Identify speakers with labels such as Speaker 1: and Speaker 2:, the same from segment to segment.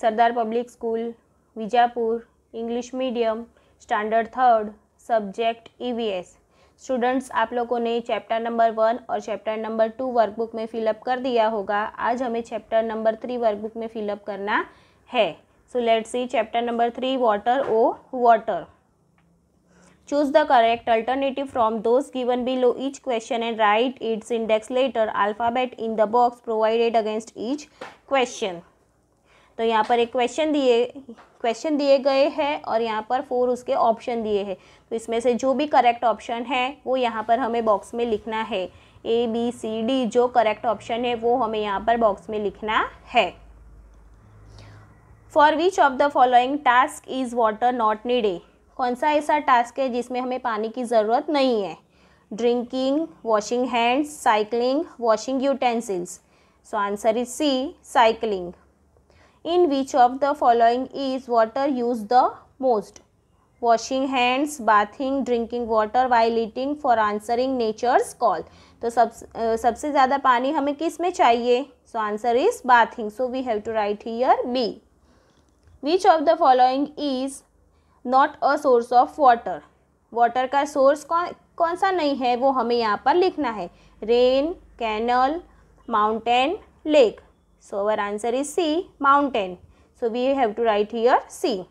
Speaker 1: सरदार public school Vijapur English medium standard third subject EVS e students आप लोगों ने chapter number one और chapter number two workbook में fill up कर दिया होगा आज हमें चैप्टर नंबर थ्री वर्कबुक में फिलअप करना है so let's see chapter number three water O water choose the correct alternative from those given below each question and write its index letter alphabet in the box provided against each question तो यहाँ पर एक question दिए question दिए गए हैं और यहाँ पर फोर उसके ऑप्शन दिए हैं तो इसमें से जो भी करेक्ट ऑप्शन है वो यहाँ पर हमें बॉक्स में लिखना है ए बी सी डी जो करेक्ट ऑप्शन है वो हमें यहाँ पर बॉक्स में लिखना है for which of the following task is water not needed कौन सा ऐसा टास्क है जिसमें हमें पानी की ज़रूरत नहीं है drinking washing hands cycling washing utensils so answer is C cycling in which of the following is water use the most washing hands bathing drinking water while eating for answering nature's call तो सब सबसे ज़्यादा पानी हमें किस में चाहिए so answer is bathing so we have to write here B which of the following is not a source of water water का सोर्स कौन कौन सा नहीं है वो हमें यहाँ पर लिखना है rain canal mountain lake So our answer is C, mountain. So we have to write here C.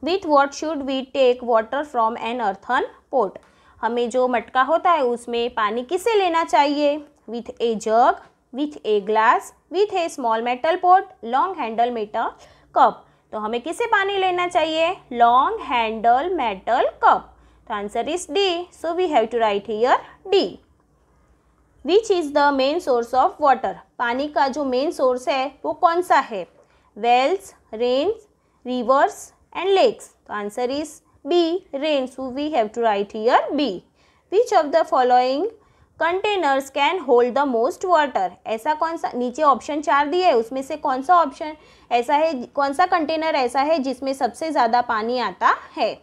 Speaker 1: With what should we take water from an earthen pot? हमें जो मटका होता है उसमें पानी किसे लेना चाहिए with a jug with a glass with a small metal pot long handle metal cup तो हमें किसे पानी लेना चाहिए लॉन्ग हैंडल मेटल कप तो answer is D so we have to write here D which is the main source of water पानी का जो मेन सोर्स है वो कौन सा है wells rains rivers and lakes तो answer is B rains we have to write here B which of the following containers can hold the most water ऐसा कौन सा नीचे ऑप्शन चार दिए है उसमें से कौन सा ऑप्शन ऐसा है कौन सा कंटेनर ऐसा है जिसमें सबसे ज़्यादा पानी आता है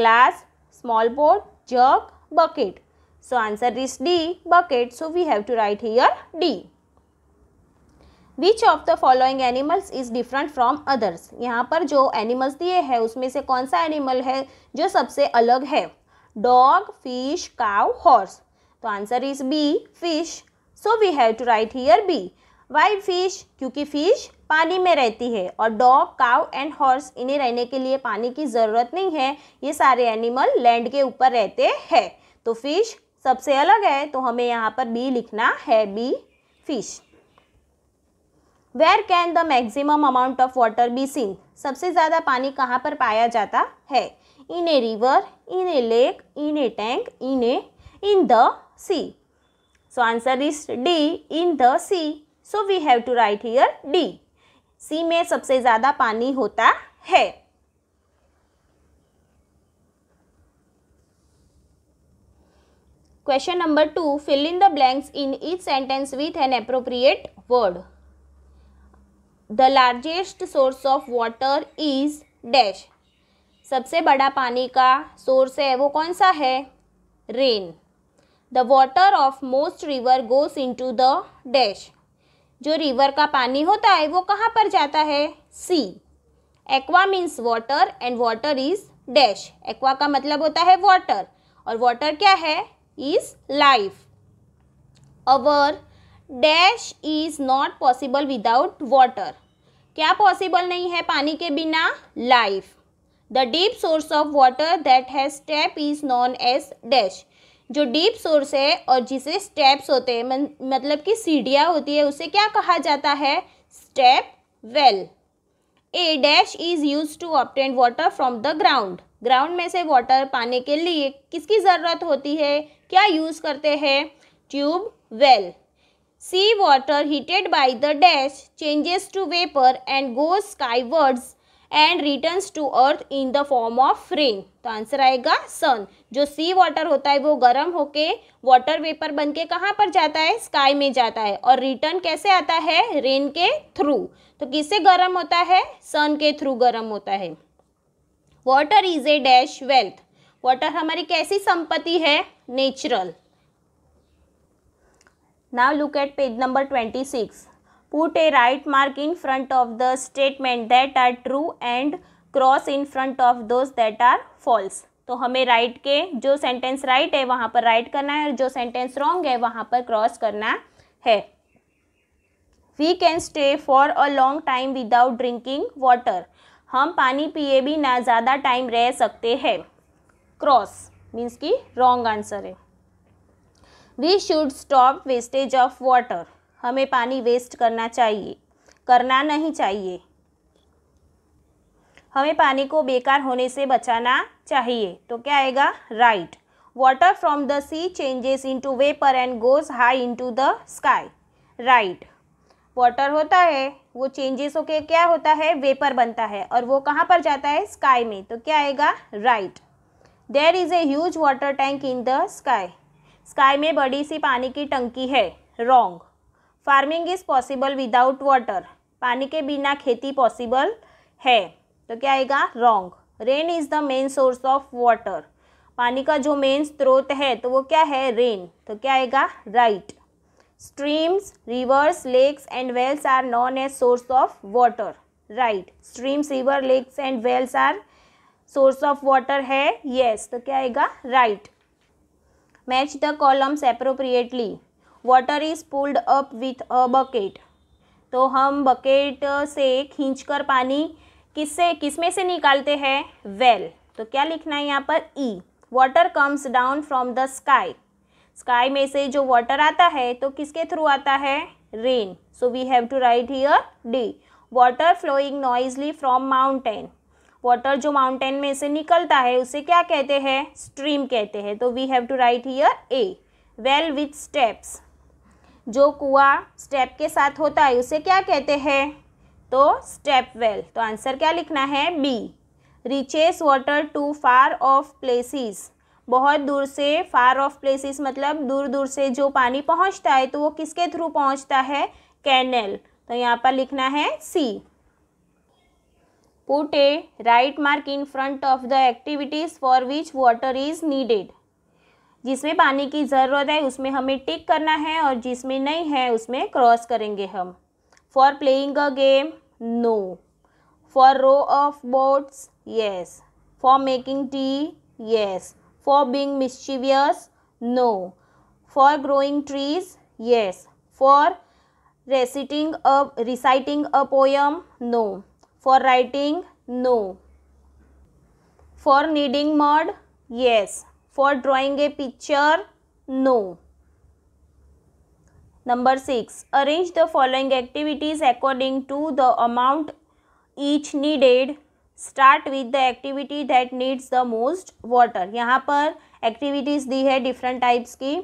Speaker 1: glass small boat jug bucket So answer is D bucket. So we have to write here D. Which of the following animals is different from others यहाँ पर जो एनिमल्स दिए हैं उसमें से कौन सा एनिमल है जो सबसे अलग है डॉग फिश cow, horse. तो answer is B fish so we have to write here B why fish क्योंकि फिश पानी में रहती है और डॉग cow एंड हॉर्स इन्हें रहने के लिए पानी की ज़रूरत नहीं है ये सारे एनिमल लैंड के ऊपर रहते हैं तो फिश सबसे अलग है तो हमें यहाँ पर बी लिखना है B fish where can the maximum amount of water be seen सबसे ज़्यादा पानी कहाँ पर पाया जाता है in a river in a lake in a tank in a in the sea so answer is D in the sea so we have to write here D sea में सबसे ज़्यादा पानी होता है question number two fill in the blanks in each sentence with an appropriate word the largest source of water is dash सबसे बड़ा पानी का सोर्स है वो कौन सा है rain the water of most river goes into the dash जो रिवर का पानी होता है वो कहाँ पर जाता है sea aqua means water and water is dash aqua का मतलब होता है वाटर और वाटर क्या है is life. Our dash is not possible without water क्या पॉसिबल नहीं है पानी के बिना life the deep source of water that has step is known as dash जो डीप सोर्स है और जिसे स्टेप्स होते हैं मतलब कि सीढ़ियाँ होती है उसे क्या कहा जाता है step well a dash is use to obtain water from the ground ground में से वाटर पाने के लिए किसकी ज़रूरत होती है क्या यूज़ करते हैं tube well C water heated by the dash changes to vapour and sky skywards and returns to earth in the form of rain तो आंसर आएगा सन जो सी वाटर होता है वो गर्म होके वाटर वेपर बन के कहाँ पर जाता है स्काई में जाता है और रिटर्न कैसे आता है रेन के थ्रू तो किससे गर्म होता है सन के थ्रू गर्म होता है water is a dash wealth water हमारी कैसी संपत्ति है natural now look at page number twenty six put a right mark in front of the statement that are true and cross in front of those that are false तो हमें right right के जो sentence right right है वहां पर right right करना है और जो सेंटेंस रॉन्ग है वहाँ पर क्रॉस करना है we can stay for a long time without drinking water हम पानी पिए भी ना ज़्यादा टाइम रह सकते हैं क्रॉस मीन्स की रॉन्ग आंसर है we should stop wastage of water हमें पानी वेस्ट करना चाहिए करना नहीं चाहिए हमें पानी को बेकार होने से बचाना चाहिए तो क्या आएगा right water from the sea changes to vapour and goes high to the sky right water होता है वो चेंजेस होके क्या होता है वेपर बनता है और वो कहाँ पर जाता है स्काई में तो क्या आएगा right there is a huge water tank in the sky sky में बड़ी सी पानी की टंकी है wrong farming is possible without water पानी के बिना खेती पॉसिबल है तो क्या आएगा wrong rain is the main source of water पानी का जो मेन स्रोत है तो वो क्या है रेन तो क्या आएगा right streams rivers lakes and wells are known as source of water right streams river lakes and wells are source of water hai yes to kya aayega right match the columns appropriately water is pulled up with a bucket तो हम bucket से खींचकर पानी किससे किसमें से निकालते हैं वेल well. तो क्या लिखना है यहाँ पर E water comes down from the sky sky में से जो वाटर आता है तो किसके थ्रू आता है rain so we have to write here D water flowing noisily from mountain water जो माउंटेन में से निकलता है उसे क्या कहते हैं स्ट्रीम कहते हैं तो we have to write here a well with steps जो कुआ स्टेप के साथ होता है उसे क्या कहते हैं तो स्टेप वेल तो आंसर क्या लिखना है B reaches water to far off places बहुत दूर से फार ऑफ प्लेसेस मतलब दूर दूर से जो पानी पहुंचता है तो वो किसके थ्रू पहुंचता है कैनल तो यहाँ पर लिखना है C put a right mark in front of the activities for which water is needed जिसमें पानी की ज़रूरत है उसमें हमें टिक करना है और जिसमें नहीं है उसमें क्रॉस करेंगे हम for playing a game no for row of boats yes for making tea yes For being mischievous? No. For growing trees? Yes. For reciting a, reciting a poem? No. For writing? No. For kneading mud? Yes. For drawing a picture? No. Number 6. Arrange the following activities according to the amount each needed start with the activity that needs the most water यहाँ पर activities दी है different types की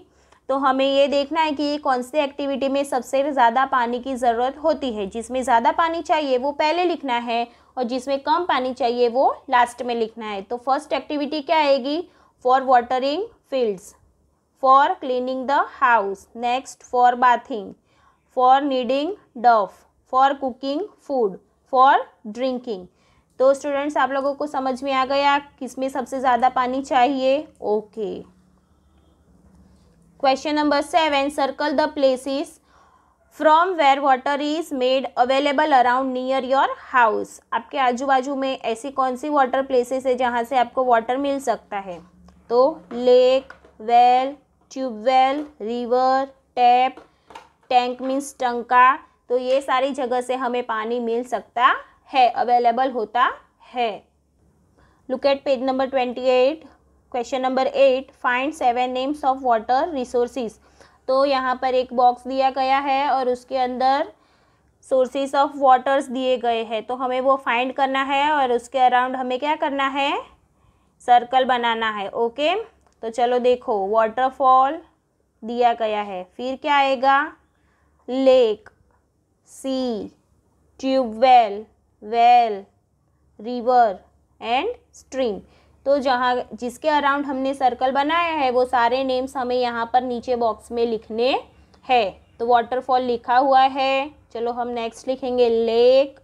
Speaker 1: तो हमें ये देखना है कि कौन सी एक्टिविटी में सबसे ज़्यादा पानी की ज़रूरत होती है जिसमें ज़्यादा पानी चाहिए वो पहले लिखना है और जिसमें कम पानी चाहिए वो लास्ट में लिखना है तो फर्स्ट एक्टिविटी क्या आएगी for watering fields for cleaning the house next for bathing for kneading dough for cooking food for drinking तो स्टूडेंट्स आप लोगों को समझ में आ गया किसमें सबसे ज़्यादा पानी चाहिए okay question number seven circle the places from where water is made available around near your house आपके आजू बाजू में ऐसी कौन सी वाटर प्लेसेस है जहाँ से आपको वाटर मिल सकता है तो lake well tubewell river tap tank means टंका तो ये सारी जगह से हमें पानी मिल सकता है अवेलेबल होता है look at page number twenty eight question number eight find seven names of water resources तो यहाँ पर एक बॉक्स दिया गया है और उसके अंदर सोर्सेज ऑफ वाटर्स दिए गए हैं तो हमें वो फाइंड करना है और उसके अराउंड हमें क्या करना है सर्कल बनाना है ओके तो चलो देखो वाटरफॉल दिया गया है फिर क्या आएगा lake sea tubewell well river and stream तो जहाँ जिसके अराउंड हमने सर्कल बनाया है वो सारे नेम्स हमें यहाँ पर नीचे बॉक्स में लिखने हैं तो वाटरफॉल लिखा हुआ है चलो हम नेक्स्ट लिखेंगे lake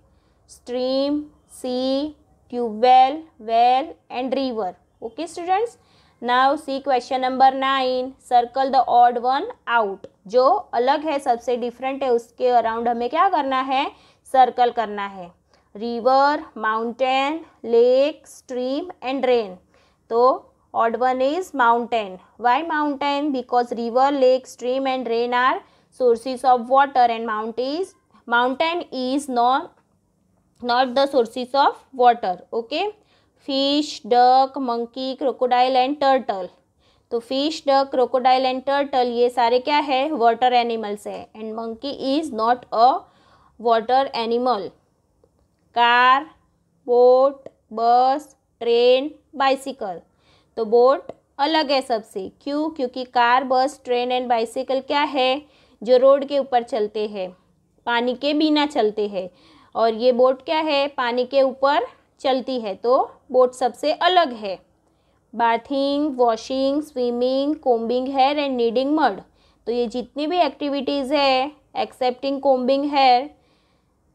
Speaker 1: stream sea tubewell well and river okay students now see question number nine circle the odd one out जो अलग है सबसे डिफरेंट है उसके अराउंड हमें क्या करना है सर्कल करना है river mountain lake stream and rain तो odd one is mountain why mountain because river lake stream and rain are sources of water and mount is mountain is not not the sources of water okay fish duck monkey crocodile and turtle तो fish duck crocodile and turtle ये सारे क्या है water animals है and monkey is not a water animal car boat bus train bicycle तो boat अलग है सबसे क्यों क्योंकि car bus train and bicycle क्या है जो रोड के ऊपर चलते हैं पानी के बिना चलते हैं और ये बोट क्या है पानी के ऊपर चलती है तो बोट सबसे अलग है bathing washing swimming combing hair and kneading mud तो ये जितनी भी एक्टिविटीज़ है एक्सेप्टिंग कोम्बिंग हेयर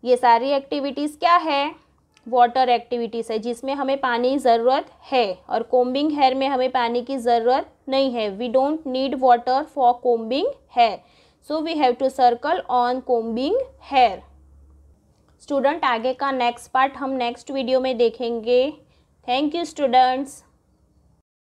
Speaker 1: ये सारी एक्टिविटीज़ क्या है वाटर एक्टिविटीज़ है जिसमें हमें पानी ज़रूरत है और कोम्बिंग हेयर में हमें पानी की ज़रूरत नहीं है we don't need water for combing hair so we have to circle on combing hair student आगे का नेक्स्ट पार्ट हम नेक्स्ट वीडियो में देखेंगे थैंक यू स्टूडेंट्स